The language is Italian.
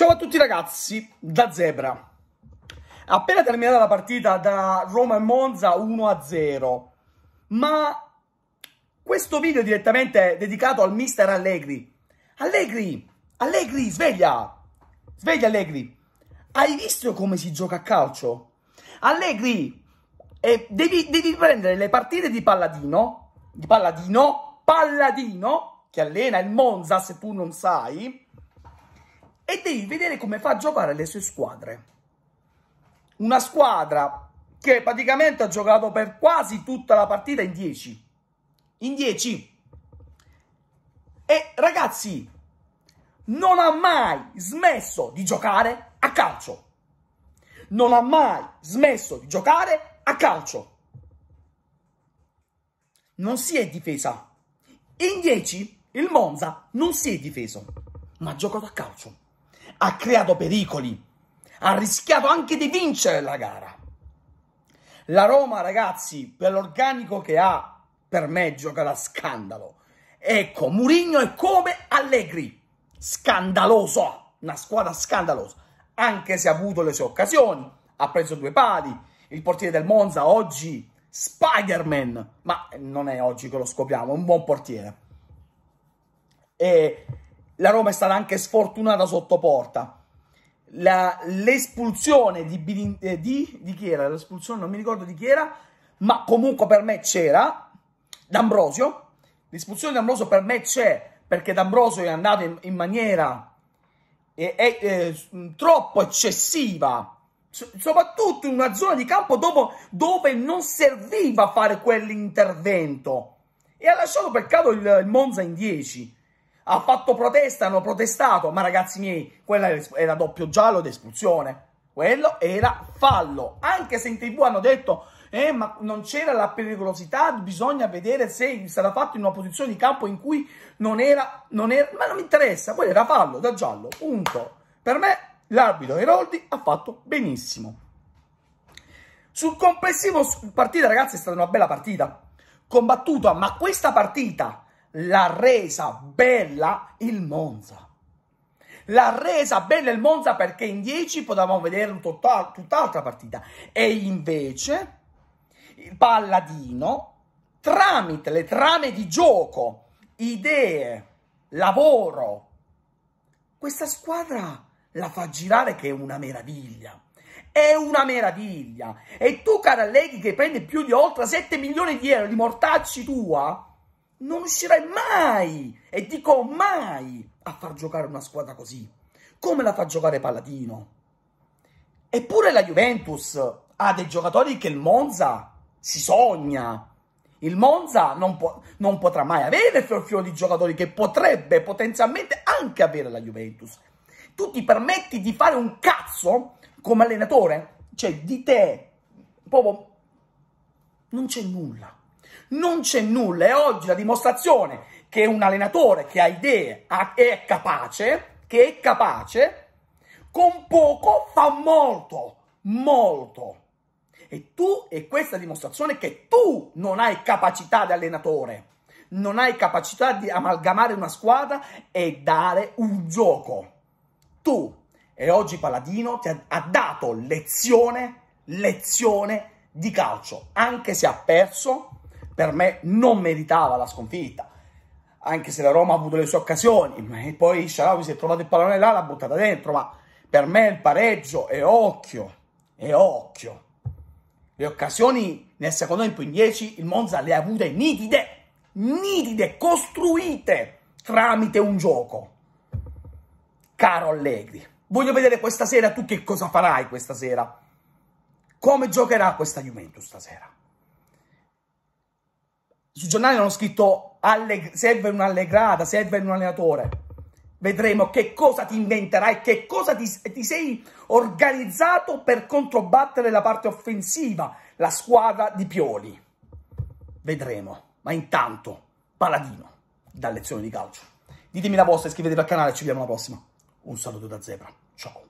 Ciao a tutti ragazzi, da Zebra. Appena terminata la partita da Roma e Monza 1-0, ma questo video è direttamente dedicato al mister Allegri. Allegri, Allegri, sveglia! Sveglia Allegri. Hai visto come si gioca a calcio? Allegri, eh, devi, devi prendere le partite di Palladino, di Palladino, Palladino, che allena il Monza se tu non sai, e devi vedere come fa a giocare le sue squadre. Una squadra che praticamente ha giocato per quasi tutta la partita in 10. In 10. E ragazzi, non ha mai smesso di giocare a calcio. Non ha mai smesso di giocare a calcio. Non si è difesa. In 10 il Monza non si è difeso, ma ha giocato a calcio ha creato pericoli, ha rischiato anche di vincere la gara. La Roma, ragazzi, per l'organico che ha, per me gioca da scandalo. Ecco, Murigno è come Allegri, scandaloso, una squadra scandalosa, anche se ha avuto le sue occasioni, ha preso due pali, il portiere del Monza oggi, Spider-Man, ma non è oggi che lo scopriamo, è un buon portiere. E la Roma è stata anche sfortunata sotto porta. l'espulsione di, eh, di, di chi era? L'espulsione non mi ricordo di chi era, ma comunque per me c'era D'Ambrosio. L'espulsione di D'Ambrosio per me c'è perché D'Ambrosio è andato in, in maniera è, è, è, troppo eccessiva, soprattutto in una zona di campo dopo, dove non serviva fare quell'intervento e ha lasciato peccato il, il Monza in 10 ha fatto protesta, hanno protestato, ma ragazzi miei, quella era doppio giallo ed espulsione. Quello era fallo, anche se in tv hanno detto eh, ma non c'era la pericolosità, bisogna vedere se sarà fatto in una posizione di campo in cui non era, non era ma non mi interessa, quello era fallo, da giallo, punto. Per me l'arbitro Eroldi ha fatto benissimo. Sul complessivo partita, ragazzi, è stata una bella partita, combattuta, ma questa partita l'ha resa bella il Monza. L'ha resa bella il Monza perché in 10 potevamo vedere tutta, tutt'altra partita. E invece il Palladino, tramite le trame di gioco, idee, lavoro, questa squadra la fa girare che è una meraviglia. È una meraviglia. E tu, cara Leghi, che prendi più di oltre 7 milioni di euro di mortacci tua, non riuscirai mai, e dico mai, a far giocare una squadra così, come la fa giocare Palladino. Eppure la Juventus ha dei giocatori che il Monza si sogna. Il Monza non, po non potrà mai avere il fiorfiore di giocatori che potrebbe potenzialmente anche avere la Juventus. Tu ti permetti di fare un cazzo come allenatore? Cioè, di te, proprio, non c'è nulla. Non c'è nulla, E oggi la dimostrazione che un allenatore che ha idee è capace, che è capace, con poco fa molto, molto. E tu, e questa dimostrazione che tu non hai capacità di allenatore, non hai capacità di amalgamare una squadra e dare un gioco. Tu, e oggi Paladino, ti ha, ha dato lezione, lezione di calcio, anche se ha perso, per me non meritava la sconfitta, anche se la Roma ha avuto le sue occasioni, e poi Sharawi si è trovato il pallone là, l'ha buttata dentro, ma per me il pareggio è occhio, è occhio. Le occasioni nel secondo tempo in 10 il Monza le ha avute nitide, nitide, costruite tramite un gioco. Caro Allegri, voglio vedere questa sera tu che cosa farai questa sera. Come giocherà questa Juventus stasera? sui giornali hanno scritto alle, serve un'allegrata, serve un allenatore. Vedremo che cosa ti inventerai, che cosa ti, ti sei organizzato per controbattere la parte offensiva, la squadra di Pioli. Vedremo. Ma intanto, Paladino, da lezione di calcio. Ditemi la vostra, iscrivetevi al canale, ci vediamo alla prossima. Un saluto da Zebra. Ciao.